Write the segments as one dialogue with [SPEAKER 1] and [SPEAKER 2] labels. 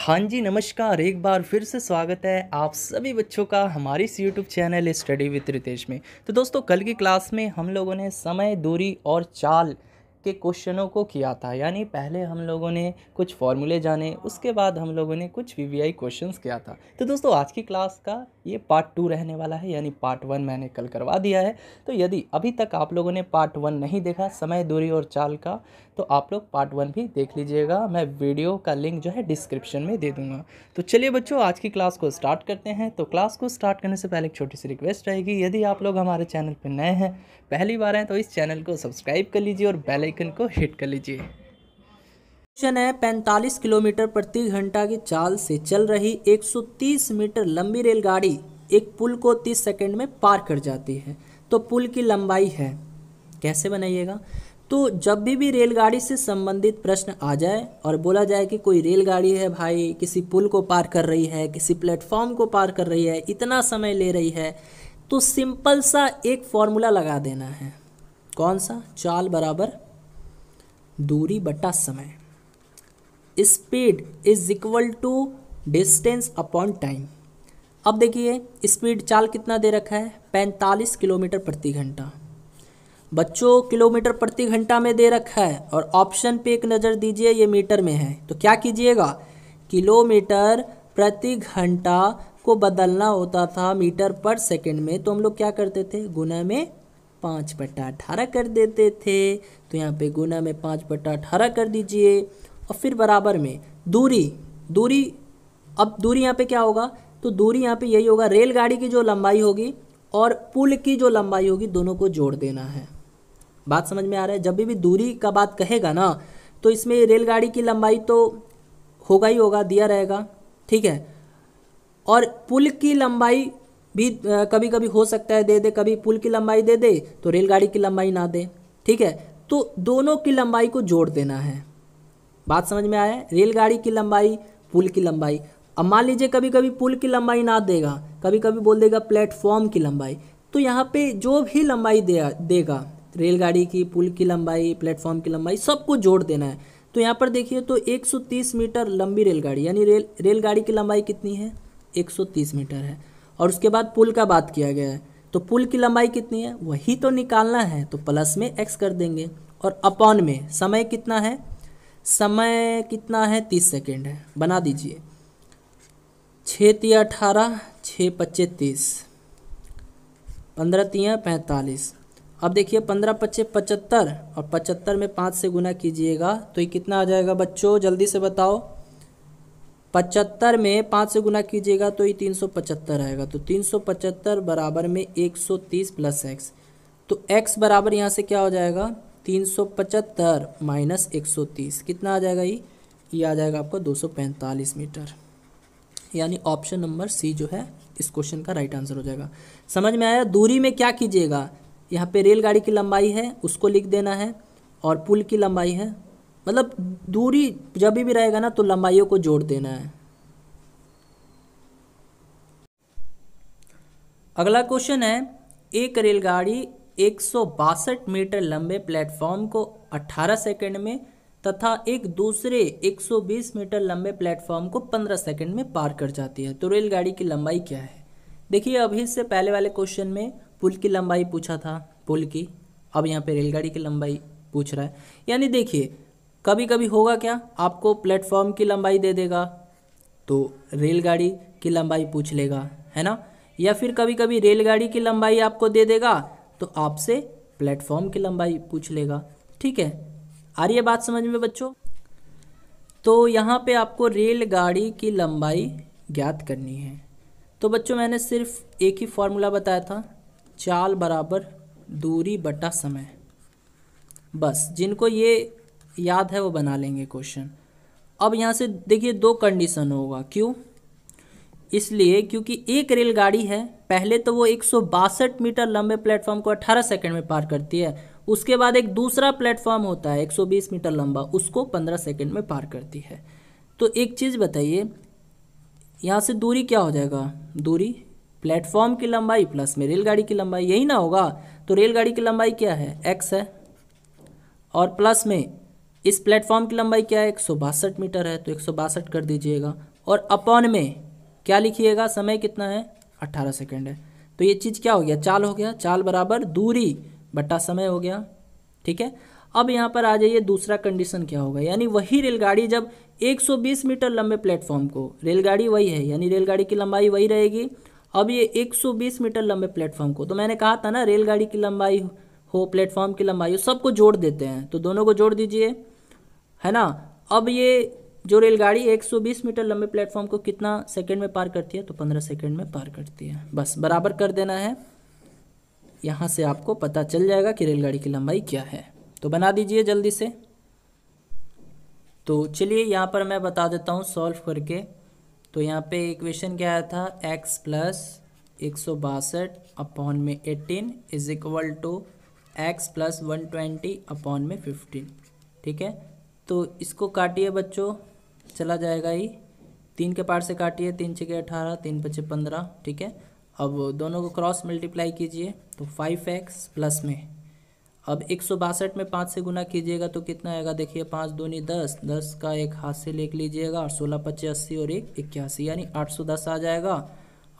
[SPEAKER 1] हाँ जी नमस्कार एक बार फिर से स्वागत है आप सभी बच्चों का हमारे इस YouTube channel study with Ritesh में तो दोस्तों कल की क्लास में हम लोगों ने समय दूरी और चाल के क्वेश्चनों को किया था यानी पहले हम लोगों ने कुछ फॉर्मूले जाने उसके बाद हम लोगों ने कुछ वी वी क्वेश्चन किया था तो दोस्तों आज की क्लास का ये पार्ट टू रहने वाला है यानी पार्ट वन मैंने कल करवा दिया है तो यदि अभी तक आप लोगों ने पार्ट वन नहीं देखा समय दूरी और चाल का तो आप लोग पार्ट वन भी देख लीजिएगा मैं वीडियो का लिंक जो है डिस्क्रिप्शन में दे दूंगा तो चलिए बच्चों आज की क्लास को स्टार्ट करते हैं तो क्लास को स्टार्ट करने से पहले एक छोटी सी रिक्वेस्ट रहेगी यदि आप लोग हमारे चैनल पर नए हैं पहली बार हैं तो इस चैनल को सब्सक्राइब कर लीजिए और बेलाइकन को हिट कर लीजिए ऑप्शन है 45 किलोमीटर प्रति घंटा की चाल से चल रही 130 मीटर लंबी रेलगाड़ी एक पुल को 30 सेकंड में पार कर जाती है तो पुल की लंबाई है कैसे बनाइएगा तो जब भी भी रेलगाड़ी से संबंधित प्रश्न आ जाए और बोला जाए कि कोई रेलगाड़ी है भाई किसी पुल को पार कर रही है किसी प्लेटफॉर्म को पार कर रही है इतना समय ले रही है तो सिंपल सा एक फॉर्मूला लगा देना है कौन सा चाल बराबर दूरी बटा समय speed is equal to distance upon time अब देखिए स्पीड चाल कितना दे रखा है पैंतालीस किलोमीटर प्रति घंटा बच्चों किलोमीटर प्रति घंटा में दे रखा है और ऑप्शन पे एक नज़र दीजिए ये मीटर में है तो क्या कीजिएगा किलोमीटर प्रति घंटा को बदलना होता था मीटर पर सेकंड में तो हम लोग क्या करते थे गुना में पाँच बट्टा अठारह कर देते थे तो यहाँ पे गुना में पाँच बट्टा अठारह कर दीजिए और फिर बराबर में दूरी दूरी अब दूरी यहाँ पे क्या होगा तो दूरी यहाँ पे यही होगा रेलगाड़ी की जो लंबाई होगी और पुल की जो लंबाई होगी दोनों को जोड़ देना है बात समझ में आ रहा है जब भी, भी दूरी का बात कहेगा ना तो इसमें रेलगाड़ी की लंबाई तो होगा ही होगा दिया रहेगा ठीक है और पुल की लंबाई भी आ, कभी कभी हो सकता है दे दे कभी पुल की लंबाई दे दे तो रेलगाड़ी की लंबाई ना दे ठीक है तो दोनों की लंबाई को जोड़ देना है बात समझ में आया रेलगाड़ी की लंबाई पुल की लंबाई अब मान लीजिए कभी कभी पुल की लंबाई ना देगा कभी कभी बोल देगा प्लेटफॉर्म की लंबाई तो यहाँ पे जो भी लंबाई दे देगा रेलगाड़ी की पुल की लंबाई प्लेटफॉर्म की लंबाई सबको जोड़ देना है तो यहाँ पर देखिए तो 130 मीटर लंबी रेलगाड़ी यानी रेल रेलगाड़ी की लंबाई कितनी है 130 मीटर है और उसके बाद पुल का बात किया गया है तो पुल की लंबाई कितनी है वही तो निकालना है तो प्लस में एक्स कर देंगे और अपॉन में समय कितना है समय कितना है तीस सेकेंड है बना दीजिए छः तिया अठारह छः पच्चे तीस पंद्रह तिया पैंतालीस अब देखिए पंद्रह पच्चे पचहत्तर और पचहत्तर में पाँच से गुना कीजिएगा तो ये कितना आ जाएगा बच्चों जल्दी से बताओ पचहत्तर में पाँच से गुना कीजिएगा तो ये तीन सौ पचहत्तर आएगा तो तीन सौ पचहत्तर बराबर में एक सौ तीस प्लस एक्स तो एक्स बराबर यहाँ से क्या हो जाएगा तीन सौ पचहत्तर माइनस एक सौ तीस कितना आ जाएगा ये ये आ जाएगा आपका दो सौ पैंतालीस मीटर यानी ऑप्शन नंबर सी जो है इस क्वेश्चन का राइट आंसर हो जाएगा समझ में आया दूरी में क्या कीजिएगा यहाँ पे रेलगाड़ी की लंबाई है उसको लिख देना है और पुल की लंबाई है मतलब दूरी जब भी रहेगा ना तो लंबाइयों को जोड़ देना है अगला क्वेश्चन है एक रेलगाड़ी एक मीटर लंबे प्लेटफॉर्म को 18 सेकंड में तथा एक दूसरे 120 मीटर लंबे प्लेटफॉर्म को 15 सेकंड में पार कर जाती है तो रेलगाड़ी की लंबाई क्या है देखिए अभी इससे पहले वाले क्वेश्चन में पुल की लंबाई पूछा था पुल की अब यहाँ पे रेलगाड़ी की लंबाई पूछ रहा है यानी देखिए कभी कभी होगा क्या आपको प्लेटफॉर्म की लंबाई दे देगा तो रेलगाड़ी की लंबाई पूछ लेगा है ना या फिर कभी कभी रेलगाड़ी की लंबाई आपको दे देगा तो आपसे प्लेटफॉर्म की लंबाई पूछ लेगा ठीक है आ रही है बात समझ में बच्चों तो यहाँ पे आपको रेलगाड़ी की लंबाई ज्ञात करनी है तो बच्चों मैंने सिर्फ एक ही फार्मूला बताया था चाल बराबर दूरी बटा समय बस जिनको ये याद है वो बना लेंगे क्वेश्चन अब यहाँ से देखिए दो कंडीशन होगा क्यों इसलिए क्योंकि एक रेलगाड़ी है पहले तो वो एक मीटर लंबे प्लेटफॉर्म को 18 सेकंड में पार करती है उसके बाद एक दूसरा प्लेटफॉर्म होता है 120 मीटर लंबा उसको 15 सेकंड में पार करती है तो एक चीज़ बताइए यहाँ से दूरी क्या हो जाएगा दूरी प्लेटफॉर्म की लंबाई प्लस में रेलगाड़ी की लंबाई यही ना होगा तो रेलगाड़ी की लंबाई क्या है एक्स है और प्लस में इस प्लेटफॉर्म की लंबाई क्या है एक मीटर है तो एक कर दीजिएगा और अपॉन में क्या लिखिएगा समय कितना है अट्ठारह सेकेंड है तो ये चीज़ क्या हो गया चाल हो गया चाल बराबर दूरी बट्टा समय हो गया ठीक है अब यहाँ पर आ जाइए दूसरा कंडीशन क्या होगा यानी वही रेलगाड़ी जब 120 मीटर लंबे प्लेटफॉर्म को रेलगाड़ी वही है यानी रेलगाड़ी की लंबाई वही रहेगी अब ये 120 मीटर लंबे प्लेटफॉर्म को तो मैंने कहा था ना रेलगाड़ी की लंबाई हो प्लेटफॉर्म की लंबाई हो सबको जोड़ देते हैं तो दोनों को जोड़ दीजिए है ना अब ये जो रेलगाड़ी 120 मीटर लंबे प्लेटफॉर्म को कितना सेकंड में पार करती है तो 15 सेकंड में पार करती है बस बराबर कर देना है यहाँ से आपको पता चल जाएगा कि रेलगाड़ी की लंबाई क्या है तो बना दीजिए जल्दी से तो चलिए यहाँ पर मैं बता देता हूँ सॉल्व करके तो यहाँ पे इक्वेशन क्या आया था एक्स प्लस एक सौ बासठ अपॉन में eighteen is equal to X plus one twenty upon में फिफ्टीन ठीक है तो इसको काटिए बच्चों चला जाएगा ये तीन के पार्ट से काटिए तीन छः अठारह तीन पच्चे पंद्रह ठीक है अब दोनों को क्रॉस मल्टीप्लाई कीजिए तो फाइव एक्स प्लस में अब एक सौ बासठ में पाँच से गुना कीजिएगा तो कितना आएगा देखिए पाँच दूनी दस दस का एक हाथ से लेख लीजिएगा और सोलह पच्चीस अस्सी और एक इक्यासी यानी आठ सौ दस आ जाएगा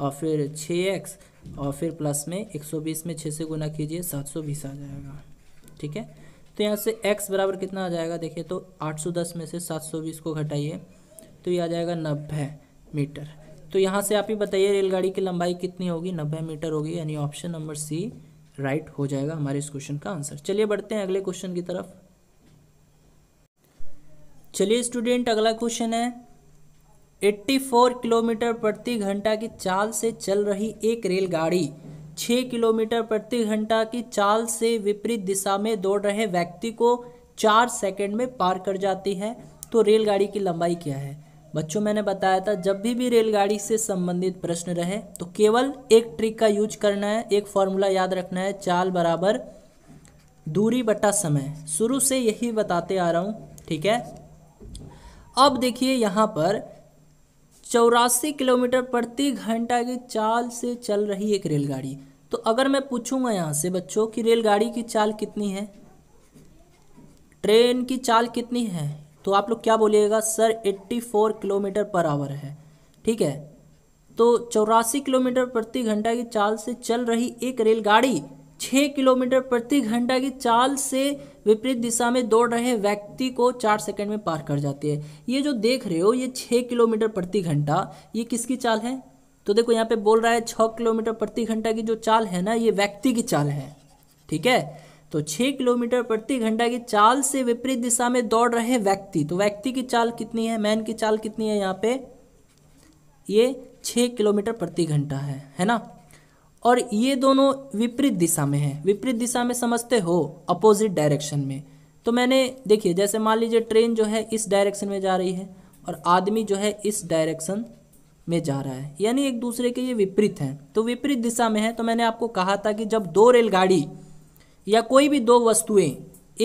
[SPEAKER 1] और फिर छः एक्स और फिर प्लस में एक सौ बीस में छः से गुना कीजिए सात सौ बीस आ जाएगा ठीक है तो यहाँ से x बराबर कितना आ जाएगा देखिए तो 810 में से 720 को घटाइए तो ये आ जाएगा नब्बे मीटर तो यहाँ से आप ही बताइए रेलगाड़ी की लंबाई कितनी होगी नब्बे मीटर होगी यानी ऑप्शन नंबर सी राइट हो जाएगा हमारे इस क्वेश्चन का आंसर चलिए बढ़ते हैं अगले क्वेश्चन की तरफ चलिए स्टूडेंट अगला क्वेश्चन है 84 किलोमीटर प्रति घंटा की चाल से चल रही एक रेलगाड़ी छः किलोमीटर प्रति घंटा की चाल से विपरीत दिशा में दौड़ रहे व्यक्ति को चार सेकंड में पार कर जाती है तो रेलगाड़ी की लंबाई क्या है बच्चों मैंने बताया था जब भी भी रेलगाड़ी से संबंधित प्रश्न रहे तो केवल एक ट्रिक का यूज करना है एक फॉर्मूला याद रखना है चाल बराबर दूरी बटा समय शुरू से यही बताते आ रहा हूँ ठीक है अब देखिए यहाँ पर चौरासी किलोमीटर प्रति घंटा की चाल से चल रही एक रेलगाड़ी तो अगर मैं पूछूंगा यहाँ से बच्चों कि रेलगाड़ी की चाल कितनी है ट्रेन की चाल कितनी है तो आप लोग क्या बोलिएगा सर 84 किलोमीटर पर आवर है ठीक है तो चौरासी किलोमीटर प्रति घंटा की चाल से चल रही एक रेलगाड़ी छः किलोमीटर प्रति घंटा की चाल से विपरीत दिशा में दौड़ रहे व्यक्ति को चार सेकंड में पार कर जाती है ये जो देख रहे हो ये छः किलोमीटर प्रति घंटा ये किसकी चाल है तो देखो यहाँ पे बोल रहा है छः किलोमीटर प्रति घंटा की जो चाल है ना ये व्यक्ति की चाल है ठीक है तो छः किलोमीटर प्रति घंटा की चाल से विपरीत दिशा में दौड़ रहे व्यक्ति तो व्यक्ति की चाल कितनी है मैन की चाल कितनी है यहाँ पे ये छः किलोमीटर प्रति घंटा है है ना और ये दोनों विपरीत दिशा में है विपरीत दिशा में समझते हो अपोजिट डायरेक्शन में तो मैंने देखिए जैसे मान लीजिए ट्रेन जो है इस डायरेक्शन में जा रही है और आदमी जो है इस डायरेक्शन में जा रहा है यानी एक दूसरे के ये विपरीत हैं तो विपरीत दिशा में है तो मैंने आपको कहा था कि जब दो रेलगाड़ी या कोई भी दो वस्तुएं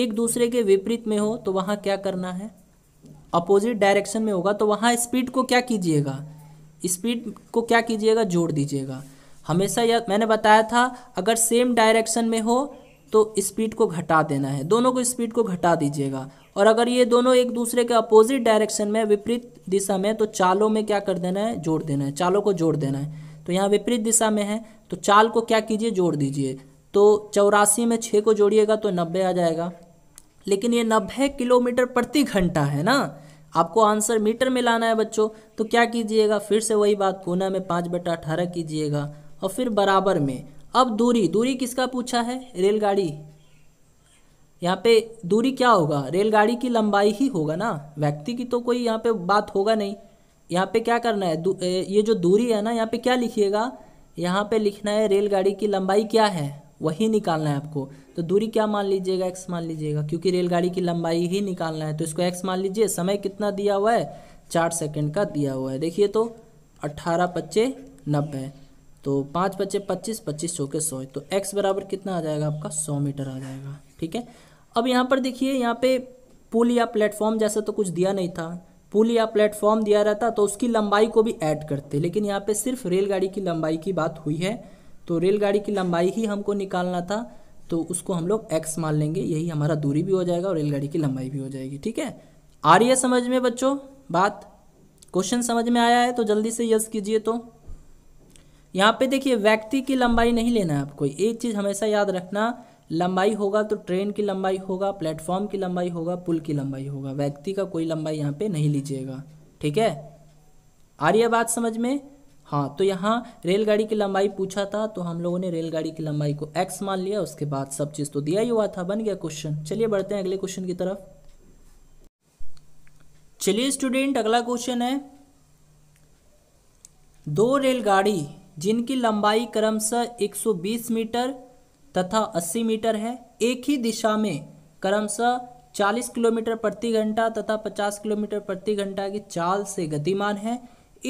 [SPEAKER 1] एक दूसरे के विपरीत में हो तो वहाँ क्या करना है अपोजिट डायरेक्शन में होगा तो वहाँ स्पीड को क्या कीजिएगा स्पीड को क्या कीजिएगा जोड़ दीजिएगा हमेशा यह मैंने बताया था अगर सेम डायरेक्शन में हो तो स्पीड को घटा देना है दोनों को स्पीड को घटा दीजिएगा और अगर ये दोनों एक दूसरे के अपोजिट डायरेक्शन में विपरीत दिशा में तो चालों में क्या कर देना है जोड़ देना है चालों को जोड़ देना है तो यहाँ विपरीत दिशा में है तो चाल को क्या कीजिए जोड़ दीजिए तो चौरासी में छः को जोड़िएगा तो नब्बे आ जाएगा लेकिन ये नब्बे किलोमीटर प्रति घंटा है ना आपको आंसर मीटर में लाना है बच्चों तो क्या कीजिएगा फिर से वही बात कोना में पाँच बटा अठारह कीजिएगा और फिर बराबर में अब दूरी दूरी किसका पूछा है रेलगाड़ी यहाँ पे दूरी क्या होगा रेलगाड़ी की लंबाई ही होगा ना व्यक्ति की तो कोई यहाँ पे बात होगा नहीं यहाँ पे क्या करना है ये जो दूरी है ना यहाँ पे क्या लिखिएगा यहाँ पे लिखना है रेलगाड़ी की लंबाई क्या है वही निकालना है आपको तो दूरी क्या मान लीजिएगा एक्स मान लीजिएगा क्योंकि रेलगाड़ी की लंबाई ही निकालना है तो इसको एक्स मान लीजिए समय कितना दिया हुआ है चार सेकेंड का दिया हुआ है देखिए तो अट्ठारह पच्चे नब्बे तो पाँच पच्चे पच्चीस पच्चीस सौ के सौ तो एक्स बराबर कितना आ जाएगा आपका सौ मीटर आ जाएगा ठीक है अब यहाँ पर देखिए यहाँ पे पुल या प्लेटफॉर्म जैसा तो कुछ दिया नहीं था पुल या प्लेटफॉर्म दिया रहता तो उसकी लंबाई को भी ऐड करते लेकिन यहाँ पे सिर्फ रेलगाड़ी की लंबाई की बात हुई है तो रेलगाड़ी की लंबाई ही हमको निकालना था तो उसको हम लोग एक्स मान लेंगे यही हमारा दूरी भी हो जाएगा और रेलगाड़ी की लंबाई भी हो जाएगी ठीक है आ रही है समझ में बच्चों बात क्वेश्चन समझ में आया है तो जल्दी से यस कीजिए तो यहाँ पे देखिए व्यक्ति की लंबाई नहीं लेना है आपको एक चीज़ हमेशा याद रखना लंबाई होगा तो ट्रेन की लंबाई होगा प्लेटफॉर्म की लंबाई होगा पुल की लंबाई होगा व्यक्ति का कोई लंबाई यहाँ पे नहीं लीजिएगा ठीक है आ रही है बात समझ में हाँ तो यहाँ रेलगाड़ी की लंबाई पूछा था तो हम लोगों ने रेलगाड़ी की लंबाई को एक्स मान लिया उसके बाद सब चीज़ तो दिया ही हुआ था बन गया क्वेश्चन चलिए बढ़ते हैं अगले क्वेश्चन की तरफ चलिए स्टूडेंट अगला क्वेश्चन है दो रेलगाड़ी जिनकी लंबाई क्रमशः 120 मीटर तथा 80 मीटर है एक ही दिशा में क्रमशः 40 किलोमीटर प्रति घंटा तथा 50 किलोमीटर प्रति घंटा की चाल से गतिमान है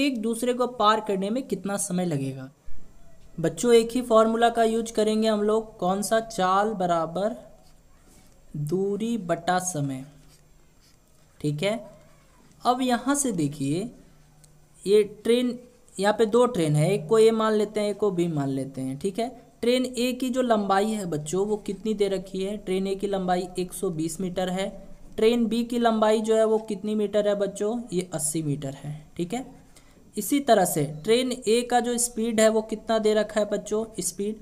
[SPEAKER 1] एक दूसरे को पार करने में कितना समय लगेगा बच्चों एक ही फॉर्मूला का यूज करेंगे हम लोग कौन सा चाल बराबर दूरी बटा समय ठीक है अब यहाँ से देखिए ये ट्रेन यहाँ पे दो ट्रेन है एक को ए मान लेते हैं एक को बी मान लेते हैं ठीक है ट्रेन ए की जो लंबाई है बच्चों वो कितनी दे रखी है ट्रेन ए की लंबाई 120 मीटर है ट्रेन बी की लंबाई जो है वो कितनी मीटर है बच्चों ये 80 मीटर है ठीक है इसी तरह से ट्रेन ए का जो स्पीड है वो कितना दे रखा है बच्चों स्पीड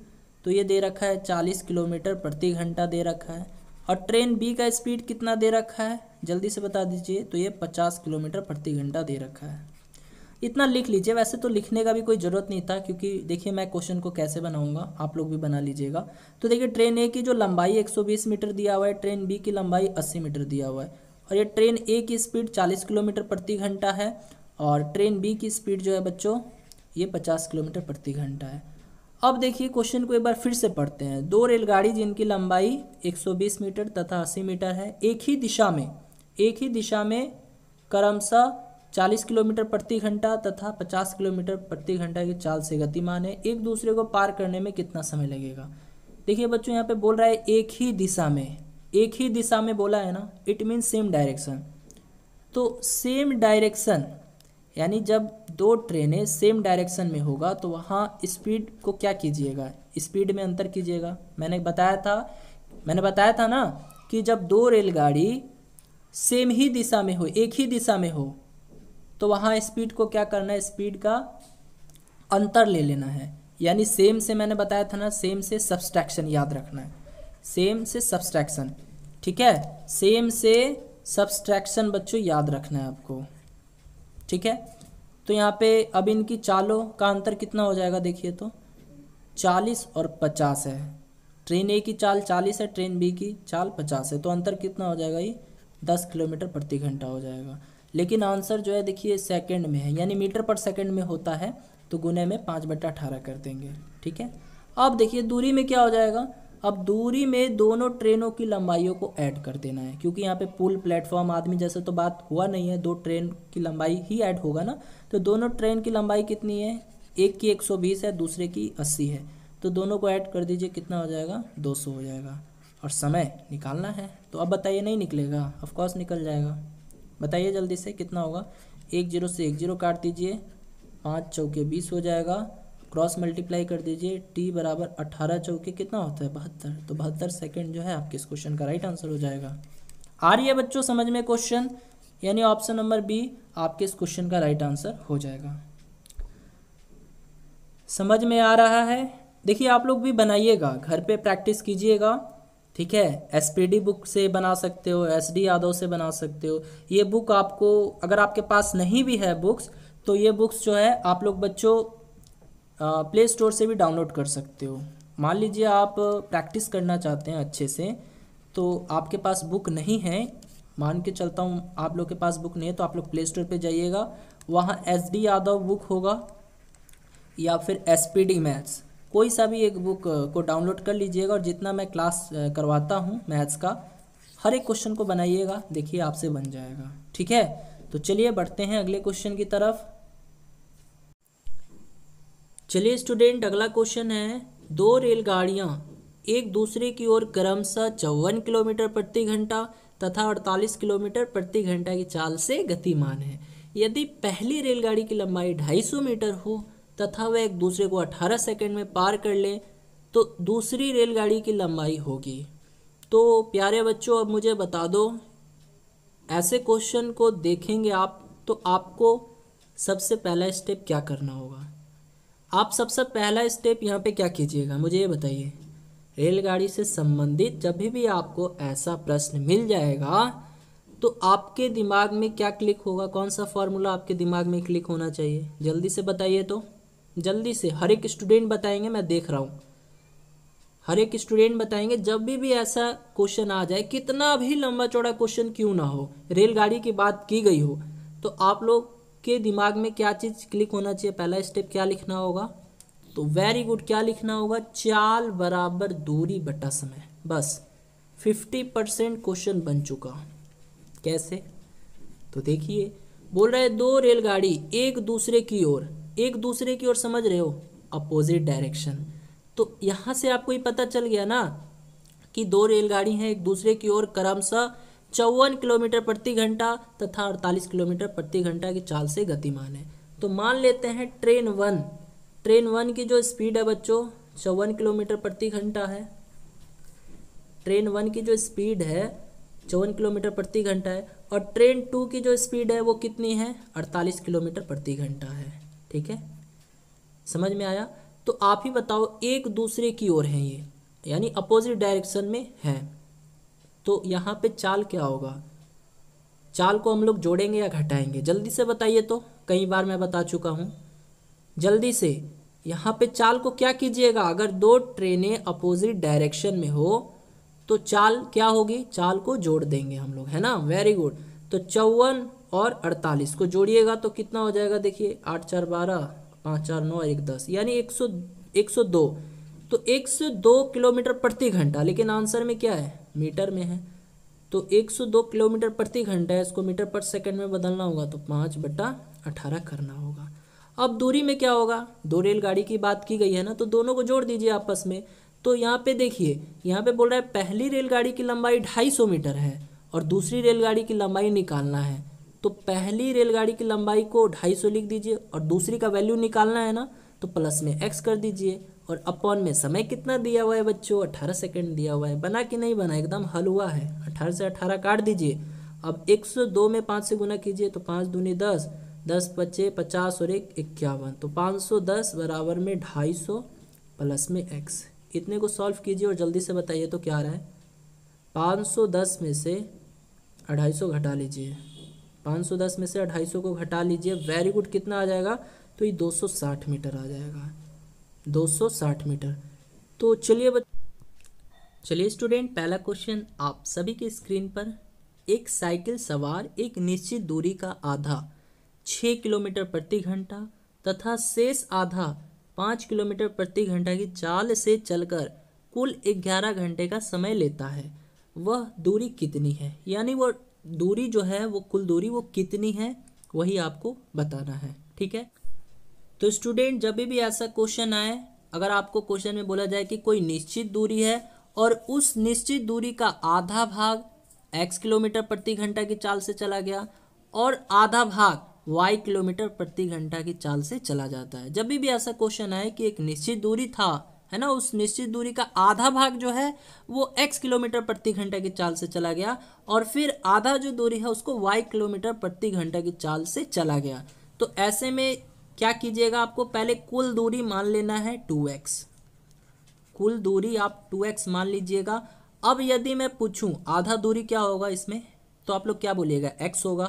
[SPEAKER 1] तो ये दे रखा है चालीस किलोमीटर प्रति घंटा दे रखा है और ट्रेन बी का स्पीड कितना दे रखा है जल्दी से बता दीजिए तो ये पचास किलोमीटर प्रति घंटा दे रखा है इतना लिख लीजिए वैसे तो लिखने का भी कोई ज़रूरत नहीं था क्योंकि देखिए मैं क्वेश्चन को कैसे बनाऊंगा आप लोग भी बना लीजिएगा तो देखिए ट्रेन ए की जो लंबाई 120 मीटर दिया हुआ है ट्रेन बी की लंबाई 80 मीटर दिया हुआ है और ये ट्रेन ए की स्पीड 40 किलोमीटर प्रति घंटा है और ट्रेन बी की स्पीड जो है बच्चों ये पचास किलोमीटर प्रति घंटा है अब देखिए क्वेश्चन को एक बार फिर से पढ़ते हैं दो रेलगाड़ी जिनकी लंबाई एक मीटर तथा अस्सी मीटर है एक ही दिशा में एक ही दिशा में क्रमशः 40 किलोमीटर प्रति घंटा तथा 50 किलोमीटर प्रति घंटा की चाल से गतिमान है एक दूसरे को पार करने में कितना समय लगेगा देखिए बच्चों यहाँ पे बोल रहा है एक ही दिशा में एक ही दिशा में बोला है ना इट मीन सेम डायरेक्शन तो सेम डायरेक्शन यानी जब दो ट्रेनें सेम डायरेक्शन में होगा तो वहाँ स्पीड को क्या कीजिएगा स्पीड में अंतर कीजिएगा मैंने बताया था मैंने बताया था ना कि जब दो रेलगाड़ी सेम ही दिशा में हो एक ही दिशा में हो तो वहाँ स्पीड को क्या करना है स्पीड का अंतर ले लेना है यानी सेम से मैंने बताया था ना सेम से सब्सट्रैक्शन याद रखना है सेम से सब्सट्रैक्शन ठीक है सेम से सब्सट्रैक्शन बच्चों याद रखना है आपको ठीक है तो यहाँ पे अब इनकी चालों का अंतर कितना हो जाएगा देखिए तो चालीस और पचास है ट्रेन ए की चाल चालीस है ट्रेन बी की चाल पचास है तो अंतर कितना हो जाएगा ये दस किलोमीटर प्रति घंटा हो जाएगा लेकिन आंसर जो है देखिए सेकेंड में है यानी मीटर पर सेकेंड में होता है तो गुने में पाँच बटा अठारह कर देंगे ठीक है अब देखिए दूरी में क्या हो जाएगा अब दूरी में दोनों ट्रेनों की लंबाइयों को ऐड कर देना है क्योंकि यहाँ पे पुल प्लेटफॉर्म आदमी जैसे तो बात हुआ नहीं है दो ट्रेन की लंबाई ही ऐड होगा ना तो दोनों ट्रेन की लंबाई कितनी है एक की एक सौ बीस है दूसरे की अस्सी है तो दोनों को ऐड कर दीजिए कितना हो जाएगा दो सौ हो जाएगा और समय निकालना है तो अब बताइए नहीं निकलेगा ऑफकोर्स निकल जाएगा बताइए जल्दी से कितना होगा एक जीरो से एक जीरो काट दीजिए पाँच चौके बीस हो जाएगा क्रॉस मल्टीप्लाई कर दीजिए टी बराबर अट्ठारह चौके कितना होता है बहत्तर तो बहत्तर सेकेंड जो है आपके इस क्वेश्चन का राइट आंसर हो जाएगा आ रही है बच्चों समझ में क्वेश्चन यानी ऑप्शन नंबर बी आपके इस क्वेश्चन का राइट आंसर हो जाएगा समझ में आ रहा है देखिए आप लोग भी बनाइएगा घर पे प्रैक्टिस कीजिएगा ठीक है एसपीडी बुक से बना सकते हो एसडी यादव से बना सकते हो ये बुक आपको अगर आपके पास नहीं भी है बुक्स तो ये बुक्स जो है आप लोग बच्चों प्ले स्टोर से भी डाउनलोड कर सकते हो मान लीजिए आप प्रैक्टिस करना चाहते हैं अच्छे से तो आपके पास बुक नहीं है मान के चलता हूँ आप लोग के पास बुक नहीं है तो आप लोग प्ले स्टोर पर जाइएगा वहाँ एस डी यादव बुक होगा या फिर एस पी डी मैथ्स कोई सा भी एक बुक को डाउनलोड कर लीजिएगा और जितना मैं क्लास करवाता हूँ मैथ्स का हर एक क्वेश्चन को बनाइएगा देखिए आपसे बन जाएगा ठीक है तो चलिए बढ़ते हैं अगले क्वेश्चन की तरफ चलिए स्टूडेंट अगला क्वेश्चन है दो रेलगाड़ियाँ एक दूसरे की ओर क्रमशः चौवन किलोमीटर प्रति घंटा तथा 48 किलोमीटर प्रति घंटा की चाल से गतिमान है यदि पहली रेलगाड़ी की लंबाई 250 मीटर हो तथा वह एक दूसरे को 18 सेकंड में पार कर लें तो दूसरी रेलगाड़ी की लंबाई होगी तो प्यारे बच्चों अब मुझे बता दो ऐसे क्वेश्चन को देखेंगे आप तो आपको सबसे पहला स्टेप क्या करना होगा आप सबसे पहला स्टेप यहाँ पे क्या कीजिएगा मुझे ये बताइए रेलगाड़ी से संबंधित जब भी आपको ऐसा प्रश्न मिल जाएगा तो आपके दिमाग में क्या क्लिक होगा कौन सा फॉर्मूला आपके दिमाग में क्लिक होना चाहिए जल्दी से बताइए तो जल्दी से हर एक स्टूडेंट बताएंगे मैं देख रहा हूँ हर एक स्टूडेंट बताएंगे जब भी भी ऐसा क्वेश्चन आ जाए कितना भी लंबा चौड़ा क्वेश्चन क्यों ना हो रेलगाड़ी की बात की गई हो तो आप लोग के दिमाग में क्या चीज़ क्लिक होना चाहिए पहला स्टेप क्या लिखना होगा तो वेरी गुड क्या लिखना होगा चाल बराबर दूरी बटा समय बस फिफ्टी परसेंट क्वेश्चन बन चुका कैसे तो देखिए बोल रहा है दो रेलगाड़ी एक दूसरे की ओर एक दूसरे की ओर समझ रहे हो अपोजिट डायरेक्शन तो यहाँ से आपको ये पता चल गया ना कि दो रेलगाड़ी हैं एक दूसरे की ओर क्रमशः चौवन किलोमीटर प्रति घंटा तथा अड़तालीस किलोमीटर प्रति घंटा की चाल से गतिमान है तो मान लेते हैं ट्रेन वन ट्रेन वन की जो स्पीड है बच्चों चौवन किलोमीटर प्रति घंटा है ट्रेन वन की जो स्पीड है चौवन किलोमीटर प्रति घंटा है और ट्रेन टू की जो स्पीड है वो कितनी है अड़तालीस किलोमीटर प्रति घंटा है ठीक है समझ में आया तो आप ही बताओ एक दूसरे की ओर है ये यानी अपोजिट डायरेक्शन में है तो यहाँ पे चाल क्या होगा चाल को हम लोग जोड़ेंगे या घटाएंगे जल्दी से बताइए तो कई बार मैं बता चुका हूँ जल्दी से यहाँ पे चाल को क्या कीजिएगा अगर दो ट्रेनें अपोजिट डायरेक्शन में हो तो चाल क्या होगी चाल को जोड़ देंगे हम लोग है ना वेरी गुड तो चौवन और अड़तालीस को जोड़िएगा तो कितना हो जाएगा देखिए आठ चार बारह पाँच चार नौ एक दस यानी एक सौ एक सौ दो तो एक सौ दो किलोमीटर प्रति घंटा लेकिन आंसर में क्या है मीटर में है तो एक सौ दो किलोमीटर प्रति घंटा है इसको मीटर पर सेकंड में बदलना होगा तो पाँच बट्टा अठारह करना होगा अब दूरी में क्या होगा दो रेलगाड़ी की बात की गई है ना तो दोनों को जोड़ दीजिए आपस में तो यहाँ पे देखिए यहाँ पे बोल रहा है पहली रेलगाड़ी की लंबाई ढाई सौ मीटर है और दूसरी रेलगाड़ी की लंबाई निकालना है तो पहली रेलगाड़ी की लंबाई को ढाई सौ लिख दीजिए और दूसरी का वैल्यू निकालना है ना तो प्लस में एक्स कर दीजिए और अपॉन में समय कितना दिया हुआ है बच्चों अट्ठारह सेकेंड दिया हुआ है बना कि नहीं बना एकदम हल हुआ है अट्ठारह से अठारह काट दीजिए अब एक सौ दो में पाँच से गुना कीजिए तो पाँच दूनी दस दस पच्चे पचास और एक इक्यावन तो पाँच सौ दस बराबर में ढाई सौ प्लस में एक्स इतने को सॉल्व कीजिए और जल्दी से बताइए तो क्या आ रहा है पाँच सौ दस में से अढ़ाई सौ घटा लीजिए 510 में से 250 को घटा लीजिए वेरी गुड कितना आ जाएगा तो ये 260 मीटर आ जाएगा 260 मीटर तो चलिए चलिए स्टूडेंट पहला क्वेश्चन आप सभी के स्क्रीन पर एक साइकिल सवार एक निश्चित दूरी का आधा छः किलोमीटर प्रति घंटा तथा शेष आधा पाँच किलोमीटर प्रति घंटा की चाल से चलकर कुल ग्यारह घंटे का समय लेता है वह दूरी कितनी है यानी वह दूरी जो है वो कुल दूरी वो कितनी है वही आपको बताना है ठीक है तो स्टूडेंट जब भी ऐसा क्वेश्चन आए अगर आपको क्वेश्चन में बोला जाए कि कोई निश्चित दूरी है और उस निश्चित दूरी का आधा भाग एक्स किलोमीटर प्रति घंटा की चाल से चला गया और आधा भाग वाई किलोमीटर प्रति घंटा की चाल से चला जाता है जब भी ऐसा क्वेश्चन आए कि एक निश्चित दूरी था है ना उस निश्चित दूरी का आधा भाग जो है वो एक्स किलोमीटर प्रति घंटे की चाल से चला गया और फिर आधा जो दूरी है उसको वाई किलोमीटर प्रति घंटा की चाल से चला गया तो ऐसे में क्या कीजिएगा आपको पहले कुल दूरी मान लेना है टू एक्स कुल दूरी आप टू एक्स मान लीजिएगा अब यदि मैं पूछूं आधा दूरी क्या होगा इसमें तो आप लोग क्या बोलिएगा एक्स होगा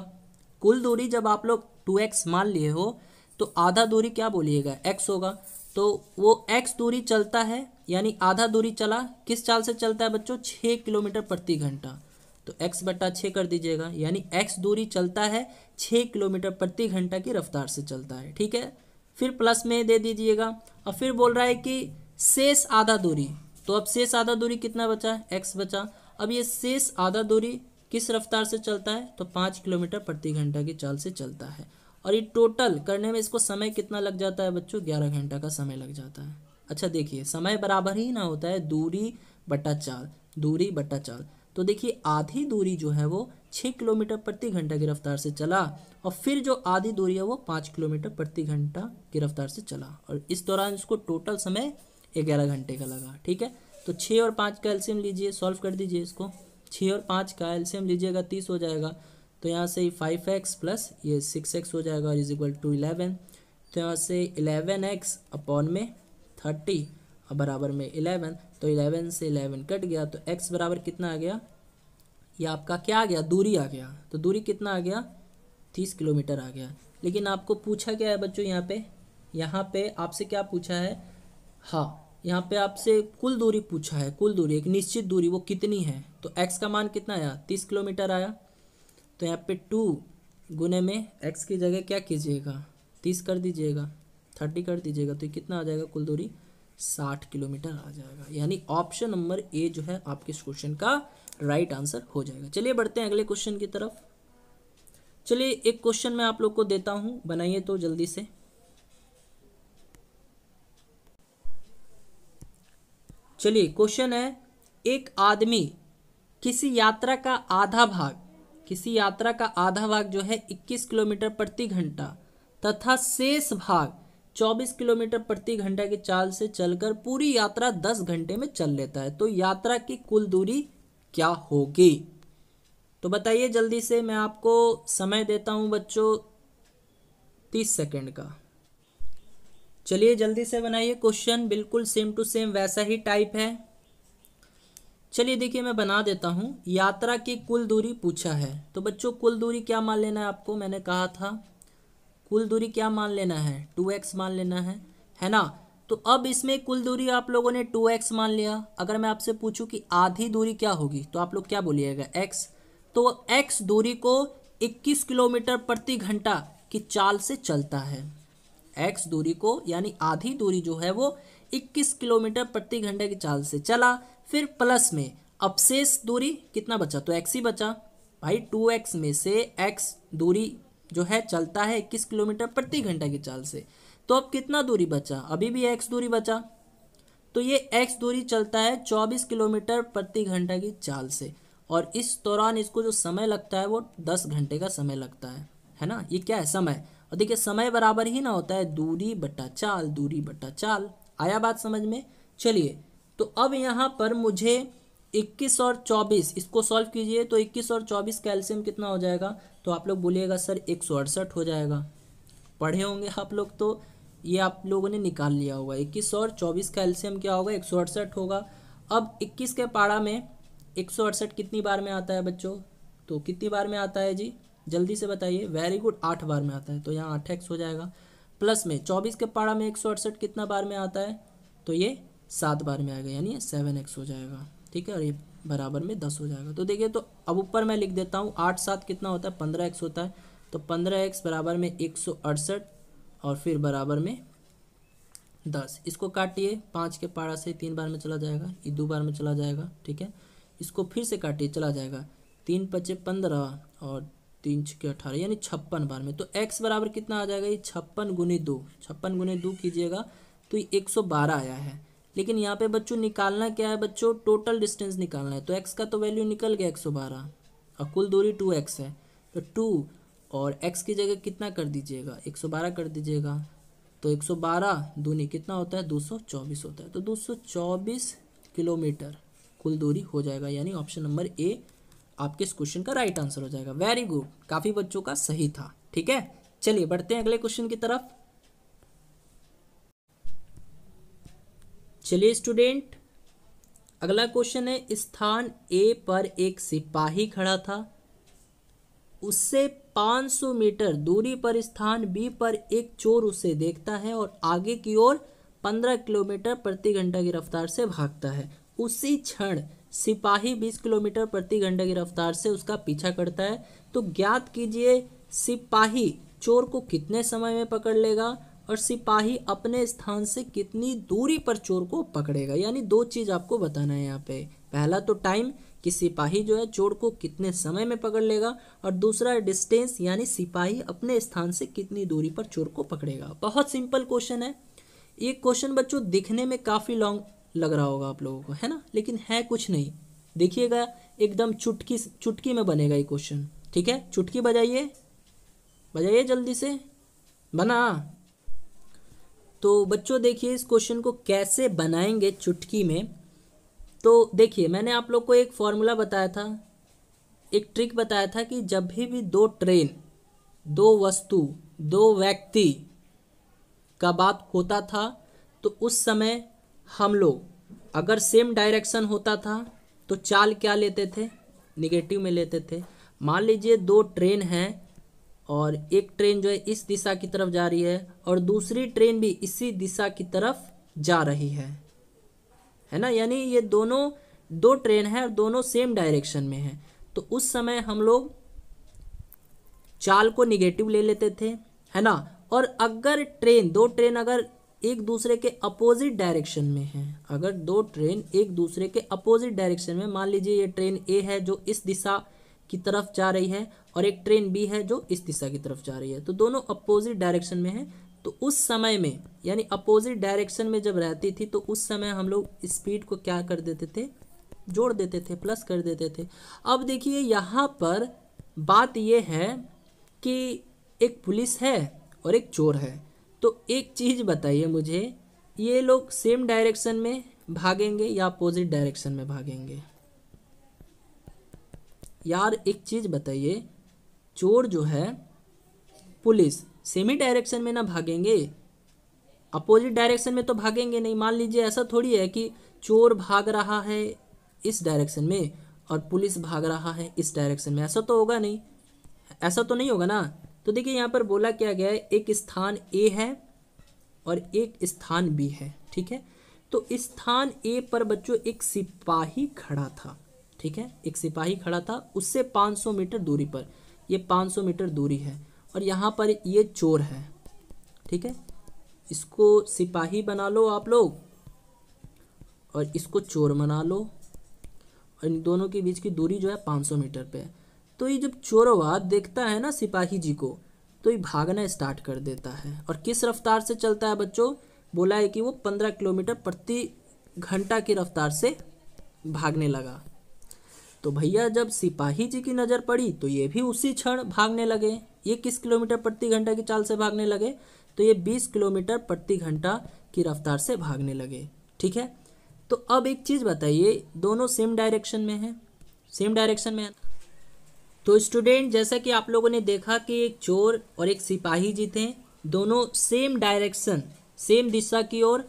[SPEAKER 1] कुल दूरी जब आप लोग टू एक्स मान लिए हो तो आधा दूरी क्या बोलिएगा एक्स होगा तो वो एक्स दूरी चलता है यानी आधा दूरी चला किस चाल से चलता है बच्चों छः किलोमीटर प्रति घंटा तो x बट्टा छः कर दीजिएगा यानी x दूरी चलता है छः किलोमीटर प्रति घंटा की रफ्तार से चलता है ठीक है फिर प्लस में दे दीजिएगा और फिर बोल रहा है कि शेष आधा दूरी तो अब शेष आधा दूरी कितना बचा एक्स बचा अब ये शेष आधा दूरी किस रफ्तार से चलता है तो पाँच किलोमीटर प्रति घंटा की चाल से चलता है और ये टोटल करने में इसको समय कितना लग जाता है बच्चों ग्यारह घंटा का समय लग जाता है अच्छा देखिए समय बराबर ही ना होता है दूरी बटा चार दूरी बटा चार तो देखिए आधी दूरी जो है वो छः किलोमीटर प्रति घंटा की रफ्तार से चला और फिर जो आधी दूरी है वो पाँच किलोमीटर प्रति घंटा की रफ्तार से चला और इस दौरान इसको टोटल समय ग्यारह घंटे का लगा ठीक है तो छः और पाँच का एल्सियम लीजिए सॉल्व कर दीजिए इसको छः और पाँच का एल्सियम लीजिएगा तीस हो जाएगा तो यहाँ से फाइव एक्स प्लस ये सिक्स एक्स हो जाएगा और इज इक्वल टू इलेवन तो यहाँ से इलेवन एक्स अपॉन में थर्टी और बराबर में इलेवन तो इलेवन से इलेवन कट गया तो एक्स बराबर कितना आ गया ये आपका क्या आ गया दूरी आ गया तो दूरी कितना आ गया तीस किलोमीटर आ गया लेकिन आपको पूछा क्या है बच्चों यहाँ पे यहाँ पे आपसे क्या पूछा है हाँ यहाँ पे आपसे कुल दूरी पूछा है कुल दूरी एक निश्चित दूरी वो कितनी है तो एक्स का मान कितना आया तीस किलोमीटर आया तो यहाँ पे टू गुने में एक्स की जगह क्या कीजिएगा तीस कर दीजिएगा थर्टी कर दीजिएगा तो ये कितना आ जाएगा कुल दूरी साठ किलोमीटर आ जाएगा यानी ऑप्शन नंबर ए जो है आपके इस क्वेश्चन का राइट आंसर हो जाएगा चलिए बढ़ते हैं अगले क्वेश्चन की तरफ चलिए एक क्वेश्चन मैं आप लोग को देता हूँ बनाइए तो जल्दी से चलिए क्वेश्चन है एक आदमी किसी यात्रा का आधा भाग किसी यात्रा का आधा भाग जो है 21 किलोमीटर प्रति घंटा तथा शेष भाग 24 किलोमीटर प्रति घंटा की चाल से चलकर पूरी यात्रा 10 घंटे में चल लेता है तो यात्रा की कुल दूरी क्या होगी तो बताइए जल्दी से मैं आपको समय देता हूँ बच्चों तीस सेकेंड का चलिए जल्दी से बनाइए क्वेश्चन बिल्कुल सेम टू सेम वैसा ही टाइप है चलिए देखिए मैं बना देता हूँ यात्रा की कुल दूरी पूछा है तो बच्चों कुल दूरी क्या मान लेना है आपको मैंने कहा था कुल दूरी क्या मान लेना है टू एक्स मान लेना है है ना तो अब इसमें कुल दूरी आप लोगों ने टू एक्स मान लिया अगर मैं आपसे पूछूं कि आधी दूरी क्या होगी तो आप लोग क्या बोलिएगा एक्स तो एक्स दूरी को इक्कीस किलोमीटर प्रति घंटा की चाल से चलता है एक्स दूरी को यानी आधी दूरी जो है वो 21 किलोमीटर प्रति घंटे की चाल से चला फिर प्लस में अपशेष दूरी कितना बचा तो एक्स ही बचा भाई टू एक्स में से एक्स दूरी जो है चलता है इक्कीस किलोमीटर प्रति घंटे की चाल से तो अब कितना दूरी बचा अभी भी एक्स दूरी बचा तो ये एक्स दूरी चलता है चौबीस किलोमीटर प्रति घंटे की चाल से और इस दौरान इसको जो समय लगता है वो दस घंटे का समय लगता है है ना ये क्या है समय और देखिए समय बराबर ही ना होता है दूरी बटा चाल दूरी बटा चाल आया बात समझ में चलिए तो अब यहाँ पर मुझे 21 और 24 इसको सॉल्व कीजिए तो 21 और 24 कैल्शियम कितना हो जाएगा तो आप लोग बोलिएगा सर एक हो जाएगा पढ़े होंगे आप लोग तो ये आप लोगों ने निकाल लिया होगा इक्कीस और चौबीस कैल्शियम क्या होगा एक होगा अब इक्कीस के पारा में एक कितनी बार में आता है बच्चों तो कितनी बार में आता है जी जल्दी से बताइए वेरी गुड आठ बार में आता है तो यहाँ आठ एक्स हो जाएगा प्लस में चौबीस के पारा में एक सौ अड़सठ कितना बार में आता है तो ये सात बार में आएगा यानी सेवन एक्स हो जाएगा ठीक है और ये बराबर में दस हो जाएगा तो देखिए तो अब ऊपर मैं लिख देता हूँ आठ सात कितना होता है पंद्रह एक्स होता है तो पंद्रह एक्स बराबर में एक सौ अड़सठ और फिर बराबर में दस इसको काटिए पाँच के पारा से तीन बार में चला जाएगा ये दो बार में चला जाएगा ठीक है इसको फिर से काटिए चला जाएगा तीन पचे पंद्रह और तीन छः अठारह यानी छप्पन बार में तो एक्स बराबर कितना आ जाएगा ये छप्पन गुने दो छप्पन गुने दो कीजिएगा तो ये एक सौ बारह आया है लेकिन यहाँ पे बच्चों निकालना क्या है बच्चों टोटल डिस्टेंस निकालना है तो एक्स का तो वैल्यू निकल गया एक सौ बारह और कुल दूरी टू एक्स है तो टू और एक्स की जगह कितना कर दीजिएगा एक सौ बारह कर दीजिएगा तो एक सौ बारह दूनी कितना होता है दो सौ चौबीस होता है तो दो सौ चौबीस किलोमीटर कुल दूरी हो जाएगा यानी ऑप्शन नंबर ए आपके इस क्वेश्चन का राइट आंसर हो जाएगा वेरी गुड काफ़ी बच्चों का सही था ठीक है चलिए बढ़ते हैं अगले क्वेश्चन की तरफ चलिए स्टूडेंट अगला क्वेश्चन है स्थान ए पर एक सिपाही खड़ा था उससे 500 मीटर दूरी पर स्थान बी पर एक चोर उसे देखता है और आगे की ओर 15 किलोमीटर प्रति घंटा की रफ्तार से भागता है उसी क्षण सिपाही 20 किलोमीटर प्रति घंटे की रफ्तार से उसका पीछा करता है तो ज्ञात कीजिए सिपाही चोर को कितने समय में पकड़ लेगा और सिपाही अपने स्थान से कितनी दूरी पर चोर को पकड़ेगा यानी दो चीज़ आपको बताना है यहाँ पे पहला तो टाइम कि सिपाही जो है चोर को कितने समय में पकड़ लेगा और दूसरा डिस्टेंस यानी सिपाही अपने स्थान से कितनी दूरी पर चोर को पकड़ेगा बहुत सिंपल क्वेश्चन है ये क्वेश्चन बच्चों दिखने में काफ़ी लॉन्ग लग रहा होगा आप लोगों को है ना लेकिन है कुछ नहीं देखिएगा एकदम चुटकी चुटकी में बनेगा ये क्वेश्चन ठीक है चुटकी बजाइए बजाइए जल्दी से बना तो बच्चों देखिए इस क्वेश्चन को कैसे बनाएंगे चुटकी में तो देखिए मैंने आप लोग को एक फॉर्मूला बताया था एक ट्रिक बताया था कि जब भी भी दो ट्रेन दो वस्तु दो व्यक्ति का बात होता था तो उस समय हम लोग अगर सेम डायरेक्शन होता था तो चाल क्या लेते थे निगेटिव में लेते थे मान लीजिए दो ट्रेन हैं और एक ट्रेन जो है इस दिशा की तरफ जा रही है और दूसरी ट्रेन भी इसी दिशा की तरफ जा रही है है ना यानी ये दोनों दो ट्रेन है और दोनों सेम डायरेक्शन में है तो उस समय हम लोग चाल को निगेटिव ले लेते थे है ना और अगर ट्रेन दो ट्रेन अगर एक दूसरे के अपोजिट डायरेक्शन में है अगर दो ट्रेन एक दूसरे के अपोजिट डायरेक्शन में मान लीजिए ये ट्रेन ए है जो इस दिशा की तरफ जा रही है और एक ट्रेन बी है जो इस दिशा की तरफ जा रही है तो दोनों अपोजिट डायरेक्शन में है तो उस समय में यानी अपोजिट डायरेक्शन में जब रहती थी तो उस समय हम लोग स्पीड को क्या कर देते थे जोड़ देते थे प्लस कर देते थे अब देखिए यहाँ पर बात यह है कि एक पुलिस है और एक चोर है तो एक चीज़ बताइए मुझे ये लोग सेम डायरेक्शन में भागेंगे या अपोजिट डायरेक्शन में भागेंगे यार एक चीज़ बताइए चोर जो है पुलिस सेम ही डायरेक्शन में ना भागेंगे अपोजिट डायरेक्शन में तो भागेंगे नहीं मान लीजिए ऐसा थोड़ी है कि चोर भाग रहा है इस डायरेक्शन में और पुलिस भाग रहा है इस डायरेक्शन में ऐसा तो होगा नहीं ऐसा तो नहीं होगा ना तो देखिए यहाँ पर बोला क्या गया है एक स्थान ए है और एक स्थान बी है ठीक है तो स्थान ए पर बच्चों एक सिपाही खड़ा था ठीक है एक सिपाही खड़ा था उससे 500 मीटर दूरी पर ये 500 मीटर दूरी है और यहाँ पर ये चोर है ठीक है इसको सिपाही बना लो आप लोग और इसको चोर बना लो और इन दोनों के बीच की दूरी जो है 500 मीटर पे है तो ये जब चोरवा देखता है ना सिपाही जी को तो ये भागना स्टार्ट कर देता है और किस रफ्तार से चलता है बच्चों बोला है कि वो पंद्रह किलोमीटर प्रति घंटा की रफ्तार से भागने लगा तो भैया जब सिपाही जी की नज़र पड़ी तो ये भी उसी क्षण भागने लगे ये किस किलोमीटर प्रति घंटा की चाल से भागने लगे तो ये बीस किलोमीटर प्रति घंटा की रफ्तार से भागने लगे ठीक है तो अब एक चीज़ बताइए दोनों सेम डायरेक्शन में हैं सेम डायरेक्शन में है तो स्टूडेंट जैसा कि आप लोगों ने देखा कि एक चोर और एक सिपाही जीते दोनों सेम डायरेक्शन सेम दिशा की ओर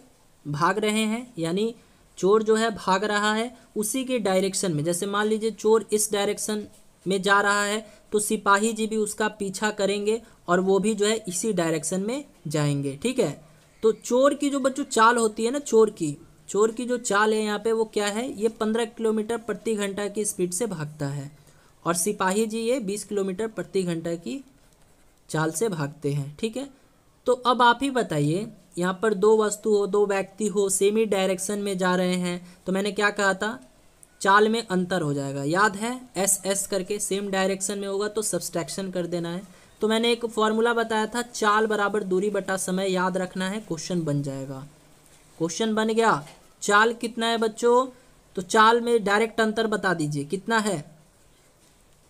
[SPEAKER 1] भाग रहे हैं यानी चोर जो है भाग रहा है उसी के डायरेक्शन में जैसे मान लीजिए चोर इस डायरेक्शन में जा रहा है तो सिपाही जी भी उसका पीछा करेंगे और वो भी जो है इसी डायरेक्शन में जाएंगे ठीक है तो चोर की जो बच्चों चाल होती है ना चोर की चोर की जो चाल है यहाँ पे वो क्या है ये पंद्रह किलोमीटर प्रति घंटा की स्पीड से भागता है और सिपाही जी ये बीस किलोमीटर प्रति घंटा की चाल से भागते हैं ठीक है तो अब आप ही बताइए यहाँ पर दो वस्तु हो दो व्यक्ति हो सेमी डायरेक्शन में जा रहे हैं तो मैंने क्या कहा था चाल में अंतर हो जाएगा याद है एस एस करके सेम डायरेक्शन में होगा तो सब्सट्रैक्शन कर देना है तो मैंने एक फॉर्मूला बताया था चाल बराबर दूरी बटा समय याद रखना है क्वेश्चन बन जाएगा क्वेश्चन बन गया चाल कितना है बच्चों तो चाल में डायरेक्ट अंतर बता दीजिए कितना है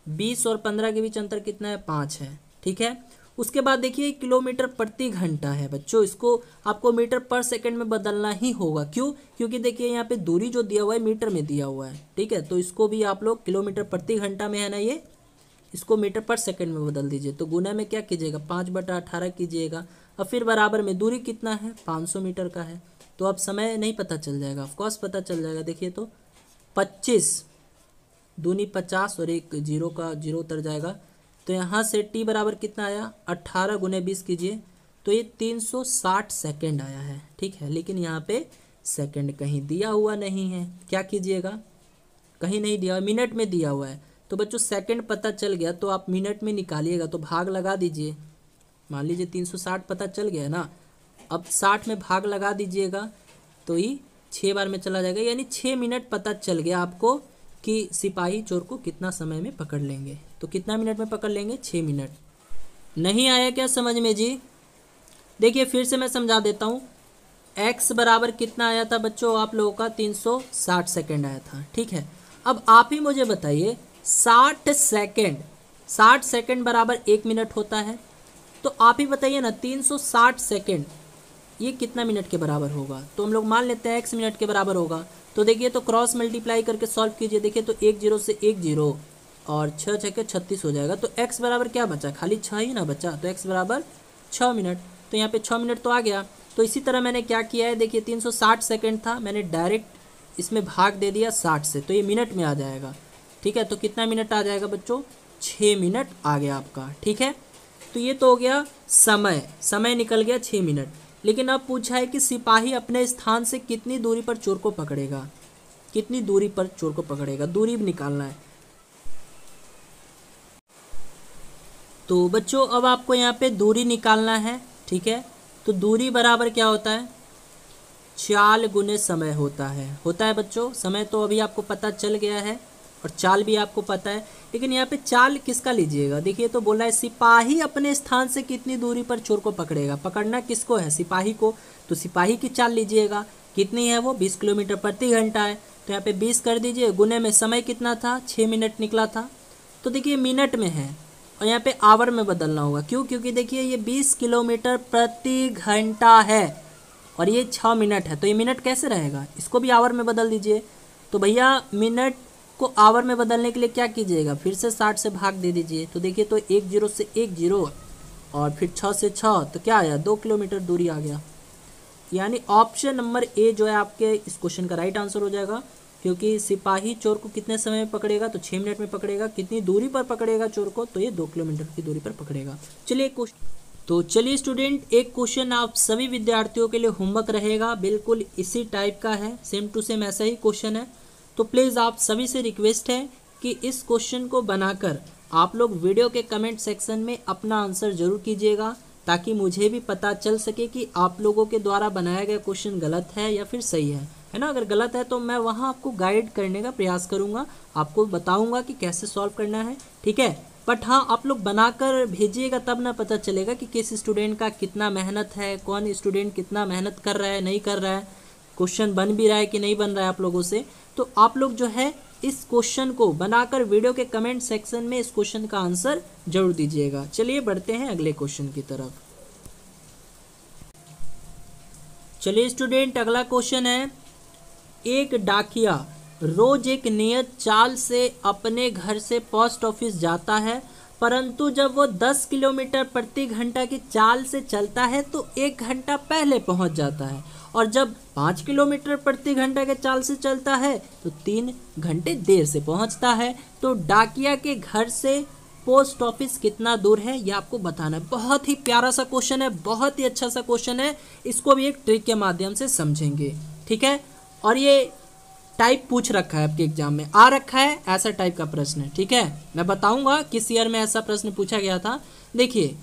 [SPEAKER 1] बीस और पंद्रह के बीच अंतर कितना है पाँच है ठीक है उसके बाद देखिए किलोमीटर प्रति घंटा है बच्चों इसको आपको मीटर पर सेकंड में बदलना ही होगा क्यों क्योंकि देखिए यहाँ पे दूरी जो दिया हुआ है मीटर में दिया हुआ है ठीक है तो इसको भी आप लोग किलोमीटर प्रति घंटा में है ना ये इसको मीटर पर सेकंड में बदल दीजिए तो गुना में क्या कीजिएगा पाँच बटा अठारह कीजिएगा और फिर बराबर में दूरी कितना है पाँच मीटर का है तो अब समय नहीं पता चल जाएगा ऑफकोर्स पता चल जाएगा देखिए तो पच्चीस दूनी पचास और एक जीरो का जीरो उतर जाएगा तो यहाँ से टी बराबर कितना आया अट्ठारह गुने बीस कीजिए तो ये तीन सौ साठ सेकेंड आया है ठीक है लेकिन यहाँ पे सेकेंड कहीं दिया हुआ नहीं है क्या कीजिएगा कहीं नहीं दिया मिनट में दिया हुआ है तो बच्चों सेकेंड पता चल गया तो आप मिनट में निकालिएगा तो भाग लगा दीजिए मान लीजिए तीन सौ साठ पता चल गया ना अब साठ में भाग लगा दीजिएगा तो ये छः बार में चला जाएगा यानी छः मिनट पता चल गया आपको कि सिपाही चोर को कितना समय में पकड़ लेंगे तो कितना मिनट में पकड़ लेंगे छः मिनट नहीं आया क्या समझ में जी देखिए फिर से मैं समझा देता हूँ एक्स बराबर कितना आया था बच्चों आप लोगों का 360 सेकंड आया था ठीक है अब आप ही मुझे बताइए 60 सेकंड 60 सेकंड बराबर एक मिनट होता है तो आप ही बताइए ना 360 सेकंड ये कितना मिनट के बराबर होगा तो हम लोग मान लेते हैं एक्स मिनट के बराबर होगा तो देखिए तो क्रॉस मल्टीप्लाई करके सॉल्व कीजिए देखिए तो एक जीरो से एक जीरो और छः छः के छत्तीस हो जाएगा तो एक्स बराबर क्या बचा खाली छः ही ना बचा तो एक्स बराबर छः मिनट तो यहाँ पे छः मिनट तो आ गया तो इसी तरह मैंने क्या किया है देखिए तीन सौ साठ सेकेंड था मैंने डायरेक्ट इसमें भाग दे दिया साठ से तो ये मिनट में आ जाएगा ठीक है तो कितना मिनट आ जाएगा बच्चों छः मिनट आ गया आपका ठीक है तो ये तो हो गया समय समय निकल गया छः मिनट लेकिन अब पूछा है कि सिपाही अपने स्थान से कितनी दूरी पर चोर को पकड़ेगा कितनी दूरी पर चोर को पकड़ेगा दूरी निकालना है तो बच्चों अब आपको यहाँ पे दूरी निकालना है ठीक है तो दूरी बराबर क्या होता है चाल गुने समय होता है होता है बच्चों समय तो अभी आपको पता चल गया है और चाल भी आपको पता है लेकिन यहाँ पे चाल किसका लीजिएगा देखिए तो बोला है सिपाही अपने स्थान से कितनी दूरी पर चोर को पकड़ेगा पकड़ना किसको है सिपाही को तो सिपाही की चाल लीजिएगा कितनी है वो बीस किलोमीटर प्रति घंटा है तो यहाँ पे बीस कर दीजिए गुने में समय कितना था छः मिनट निकला था तो देखिए मिनट में है और यहाँ पे आवर में बदलना होगा क्यों क्योंकि देखिए ये बीस किलोमीटर प्रति घंटा है और ये छः मिनट है तो ये मिनट कैसे रहेगा इसको भी आवर में बदल दीजिए तो भैया मिनट को आवर में बदलने के लिए क्या कीजिएगा फिर से साठ से भाग दे दीजिए तो देखिए तो एक जीरो से एक जीरो और फिर छः से छः तो क्या आया दो किलोमीटर दूरी आ गया यानी ऑप्शन नंबर ए जो है आपके इस क्वेश्चन का राइट आंसर हो जाएगा क्योंकि सिपाही चोर को कितने समय में पकड़ेगा तो छः मिनट में पकड़ेगा कितनी दूरी पर पकड़ेगा चोर को तो ये दो किलोमीटर की दूरी पर पकड़ेगा चलिए क्वेश्चन तो चलिए स्टूडेंट एक क्वेश्चन आप सभी विद्यार्थियों के लिए होमवर्क रहेगा बिल्कुल इसी टाइप का है सेम टू सेम ऐसा ही क्वेश्चन है तो प्लीज़ आप सभी से रिक्वेस्ट है कि इस क्वेश्चन को बनाकर आप लोग वीडियो के कमेंट सेक्शन में अपना आंसर जरूर कीजिएगा ताकि मुझे भी पता चल सके कि आप लोगों के द्वारा बनाया गया क्वेश्चन गलत है या फिर सही है है ना अगर गलत है तो मैं वहाँ आपको गाइड करने का प्रयास करूँगा आपको बताऊँगा कि कैसे सॉल्व करना है ठीक है बट हाँ आप लोग बनाकर भेजिएगा तब ना पता चलेगा कि किस स्टूडेंट का कितना मेहनत है कौन स्टूडेंट कितना मेहनत कर रहा है नहीं कर रहा है क्वेश्चन बन भी रहा है कि नहीं बन रहा है आप लोगों से तो आप लोग जो है इस क्वेश्चन को बनाकर वीडियो के कमेंट सेक्शन में इस क्वेश्चन का आंसर जरूर दीजिएगा चलिए बढ़ते हैं अगले क्वेश्चन की तरफ चलिए स्टूडेंट अगला क्वेश्चन है एक डाकिया रोज एक नियत चाल से अपने घर से पोस्ट ऑफिस जाता है परंतु जब वो 10 किलोमीटर प्रति घंटा की चाल से चलता है तो एक घंटा पहले पहुंच जाता है और जब पाँच किलोमीटर प्रति घंटे के चाल से चलता है तो तीन घंटे देर से पहुंचता है तो डाकिया के घर से पोस्ट ऑफिस कितना दूर है यह आपको बताना है बहुत ही प्यारा सा क्वेश्चन है बहुत ही अच्छा सा क्वेश्चन है इसको भी एक ट्रिक के माध्यम से समझेंगे ठीक है और ये टाइप पूछ रखा है आपके एग्जाम में आ रखा है ऐसा टाइप का प्रश्न है ठीक है मैं बताऊंगा किस ईयर में ऐसा प्रश्न पूछा गया था देखिए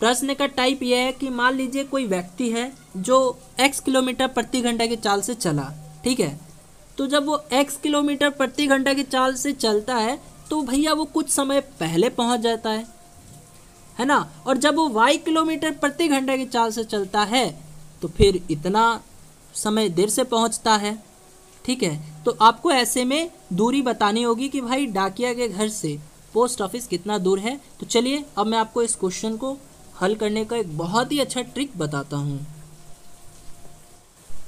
[SPEAKER 1] प्रश्न का टाइप यह है कि मान लीजिए कोई व्यक्ति है जो एक्स किलोमीटर प्रति घंटा की चाल से चला ठीक है तो जब वो एक्स किलोमीटर प्रति घंटा की चाल से चलता है तो भैया वो कुछ समय पहले पहुंच जाता है है ना और जब वो वाई किलोमीटर प्रति घंटा की चाल से चलता है तो फिर इतना समय देर से पहुंचता है ठीक है तो आपको ऐसे में दूरी बतानी होगी कि भाई डाकिया के घर से पोस्ट ऑफिस कितना दूर है तो चलिए अब मैं आपको इस क्वेश्चन को हल करने का एक बहुत ही अच्छा ट्रिक बताता हूँ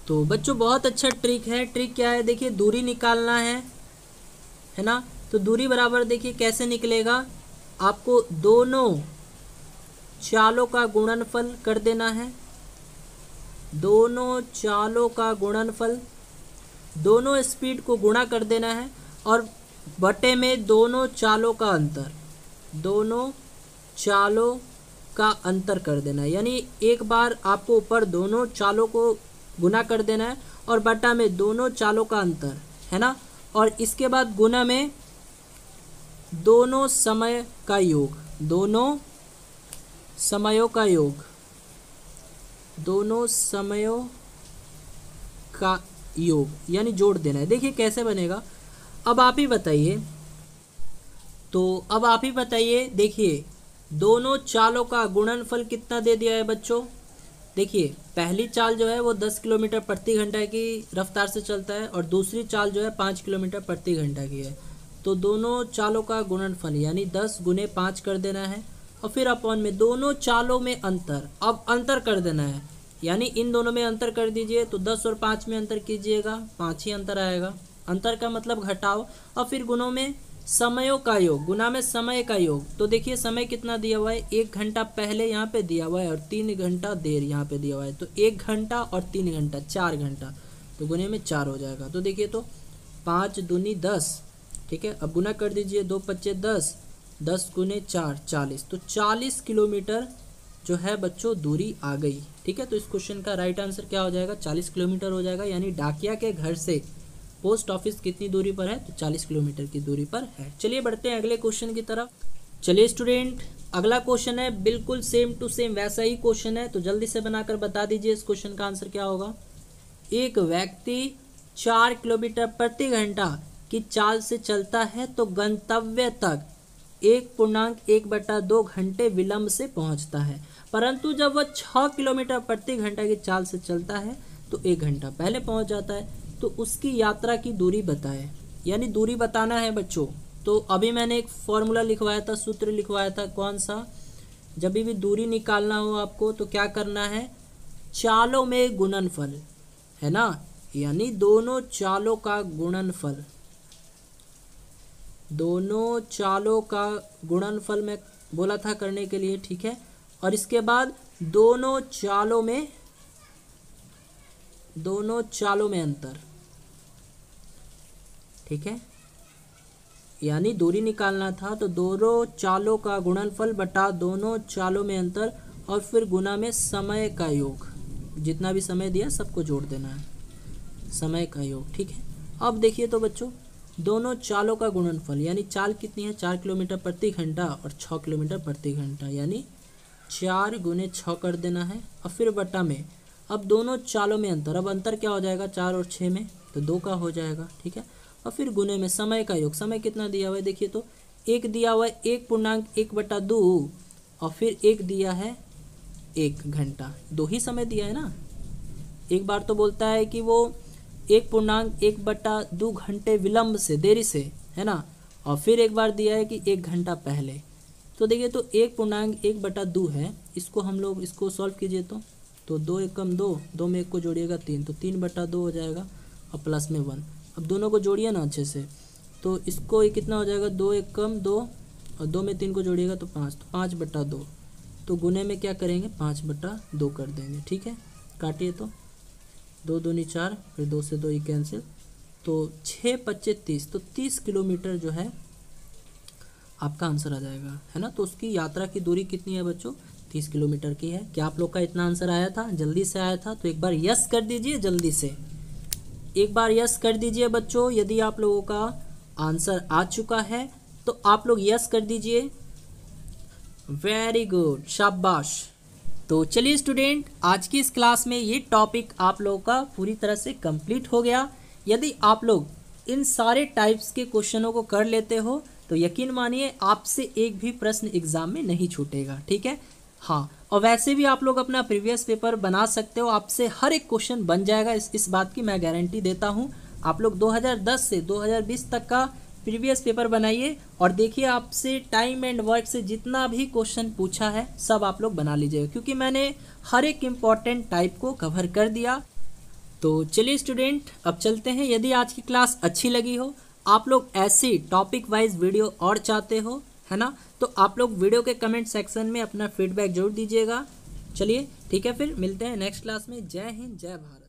[SPEAKER 1] तो बच्चों बहुत अच्छा ट्रिक है ट्रिक क्या है देखिए दूरी निकालना है है ना तो दूरी बराबर देखिए कैसे निकलेगा आपको दोनों चालों का गुणनफल कर देना है दोनों चालों का गुणनफल दोनों स्पीड को गुणा कर देना है और बटे में दोनों चालों का अंतर दोनों चालों का अंतर कर देना है यानी एक बार आपको ऊपर दोनों चालों को गुना कर देना है और बटा में दोनों चालों का अंतर है ना और इसके बाद गुना में दोनों समय का योग दोनों समयों का योग दोनों समयों का योग यानी जोड़ देना है देखिए कैसे बनेगा अब आप ही बताइए तो अब आप ही बताइए देखिए दोनों चालों का गुणनफल कितना दे दिया है बच्चों देखिए पहली चाल जो है वो दस किलोमीटर प्रति घंटा की रफ्तार से चलता है और दूसरी चाल जो है पाँच किलोमीटर प्रति घंटा की है तो दोनों चालों का गुणनफल यानी दस गुने पाँच कर देना है और फिर अपॉन में दोनों चालों में अंतर अब अंतर कर देना है यानी इन दोनों में अंतर कर दीजिए तो दस और पाँच में अंतर कीजिएगा पाँच ही अंतर आएगा अंतर का मतलब घटाओ और फिर गुणों में समयों का योग गुना में समय का योग तो देखिए समय कितना दिया हुआ है एक घंटा पहले यहाँ पे दिया हुआ है और तीन घंटा देर यहाँ पे दिया हुआ है तो एक घंटा और तीन घंटा चार घंटा तो गुने में चार हो जाएगा तो देखिए तो पाँच दूनी दस ठीक है अब गुना कर दीजिए दो पच्चे दस दस गुने चार चालीस तो चालीस किलोमीटर जो है बच्चों दूरी आ गई ठीक है तो इस क्वेश्चन का राइट आंसर क्या हो जाएगा चालीस किलोमीटर हो जाएगा यानी डाकिया के घर से पोस्ट ऑफिस कितनी दूरी पर है तो 40 किलोमीटर की दूरी पर है चलिए बढ़ते हैं अगले क्वेश्चन की तरफ चलिए स्टूडेंट अगला क्वेश्चन है बिल्कुल सेम टू सेम वैसा ही क्वेश्चन है तो जल्दी से बनाकर बता दीजिए इस क्वेश्चन का आंसर क्या होगा एक व्यक्ति चार किलोमीटर प्रति घंटा की चाल से चलता है तो गंतव्य तक एक पूर्णांक एक बटा दो घंटे विलंब से पहुंचता है परंतु जब वह छः किलोमीटर प्रति घंटा की चाल से चलता है तो एक घंटा पहले पहुंच जाता है तो उसकी यात्रा की दूरी बताए यानी दूरी बताना है बच्चों तो अभी मैंने एक फॉर्मूला लिखवाया था सूत्र लिखवाया था कौन सा जब भी दूरी निकालना हो आपको तो क्या करना है चालों में गुणनफल है ना यानी दोनों चालों का गुणनफल दोनों चालों का गुणनफल में बोला था करने के लिए ठीक है और इसके बाद दोनों चालों में दोनों चालों में अंतर ठीक है यानी दूरी निकालना था तो दोनों चालों का गुणनफल बटा दोनों चालों में अंतर और फिर गुना में समय का योग जितना भी समय दिया सबको जोड़ देना है समय का योग ठीक है अब देखिए तो बच्चों दोनों चालों का गुणनफल यानी चाल कितनी है चार किलोमीटर प्रति घंटा और छः किलोमीटर प्रति घंटा यानी चार गुने छ कर देना है और फिर बटा में अब दोनों चालों में अंतर अब अंतर क्या हो जाएगा चार और छः में तो दो का हो जाएगा ठीक है और फिर गुने में समय का योग समय कितना दिया हुआ है देखिए तो एक दिया हुआ है एक पूर्णांक एक बटा दो और फिर एक दिया है एक घंटा दो ही समय दिया है ना एक बार तो बोलता है कि वो एक पूर्णांक एक बटा दो घंटे विलंब से देरी से है ना और फिर एक बार दिया है कि एक घंटा पहले तो देखिए तो एक पूर्णांक एक बटा दो है इसको हम लोग इसको सॉल्व कीजिए तो तो दो एक कम दो दो में एक को जोड़िएगा तीन तो तीन बटा दो हो जाएगा और प्लस में वन अब दोनों को जोड़िए ना अच्छे से तो इसको ये कितना हो जाएगा दो एक कम दो और दो में तीन को जोड़िएगा तो पाँच तो पाँच बट्टा दो तो गुने में क्या करेंगे पाँच बट्टा दो कर देंगे ठीक है काटिए तो दो दूनी चार फिर दो से दो ही कैंसिल तो छः पच्चे तीस तो तीस किलोमीटर जो है आपका आंसर आ जाएगा है ना तो उसकी यात्रा की दूरी कितनी है बच्चों तीस किलोमीटर की है क्या आप लोग का इतना आंसर आया था जल्दी से आया था तो एक बार यस कर दीजिए जल्दी से एक बार यस कर दीजिए बच्चों यदि आप लोगों का आंसर आ चुका है तो आप लोग यस कर दीजिए वेरी गुड शाबाश तो चलिए स्टूडेंट आज की इस क्लास में ये टॉपिक आप लोगों का पूरी तरह से कंप्लीट हो गया यदि आप लोग इन सारे टाइप्स के क्वेश्चनों को कर लेते हो तो यकीन मानिए आपसे एक भी प्रश्न एग्ज़ाम में नहीं छूटेगा ठीक है हाँ और वैसे भी आप लोग अपना प्रीवियस पेपर बना सकते हो आपसे हर एक क्वेश्चन बन जाएगा इस इस बात की मैं गारंटी देता हूँ आप लोग 2010 से 2020 तक का प्रीवियस पेपर बनाइए और देखिए आपसे टाइम एंड वर्क से जितना भी क्वेश्चन पूछा है सब आप लोग बना लीजिएगा क्योंकि मैंने हर एक इम्पॉर्टेंट टाइप को कवर कर दिया तो चलिए स्टूडेंट अब चलते हैं यदि आज की क्लास अच्छी लगी हो आप लोग ऐसी टॉपिक वाइज वीडियो और चाहते हो है ना तो आप लोग वीडियो के कमेंट सेक्शन में अपना फीडबैक जरूर दीजिएगा चलिए ठीक है फिर मिलते हैं नेक्स्ट क्लास में जय हिंद जय भारत